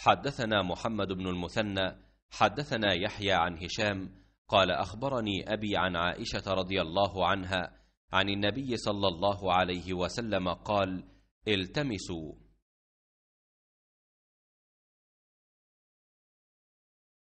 حدثنا محمد بن المثنى حدثنا يحيى عن هشام قال اخبرني ابي عن عائشه رضي الله عنها عن النبي صلى الله عليه وسلم قال التمسوا